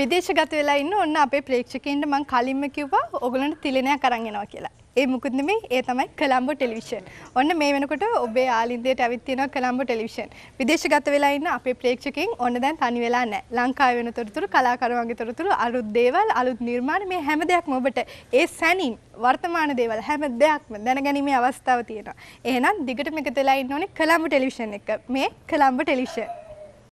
විදේශගත වෙලා ඉන්න ඔන්න අපේ ප්‍රේක්ෂකයන්ට මං කලින්ම කිව්වා ඔගලන්ට තිලනයක් අරන් එනවා කියලා. ඒ මොකද මේ ඒ තමයි කොලම්බෝ ටෙලිවිෂන්. ඔන්න මේ වෙනකොට ඔබේ ආලින්දයට ඇවිත් තියෙනවා කොලම්බෝ ටෙලිවිෂන්. විදේශගත වෙලා ඉන්න අපේ ප්‍රේක්ෂකයන් ඔන්න දැන් තනි වෙලා නැහැ. ලංකාවේ වෙන තොරතුරු කලාකරුවන්ගේ තොරතුරු අලුත් දේවල් අලුත් නිර්මාණ මේ හැම දෙයක්ම ඔබට ඒ සැනින් වර්තමාන දේවල් හැම දෙයක්ම දැනගැනීමේ අවස්ථාව තියෙනවා. එහෙනම් දිගටම එකතු වෙලා ඉන්න ඕනේ කොලම්බෝ ටෙලිවිෂන් එක. මේ කොලම්බෝ ටෙලිවිෂන්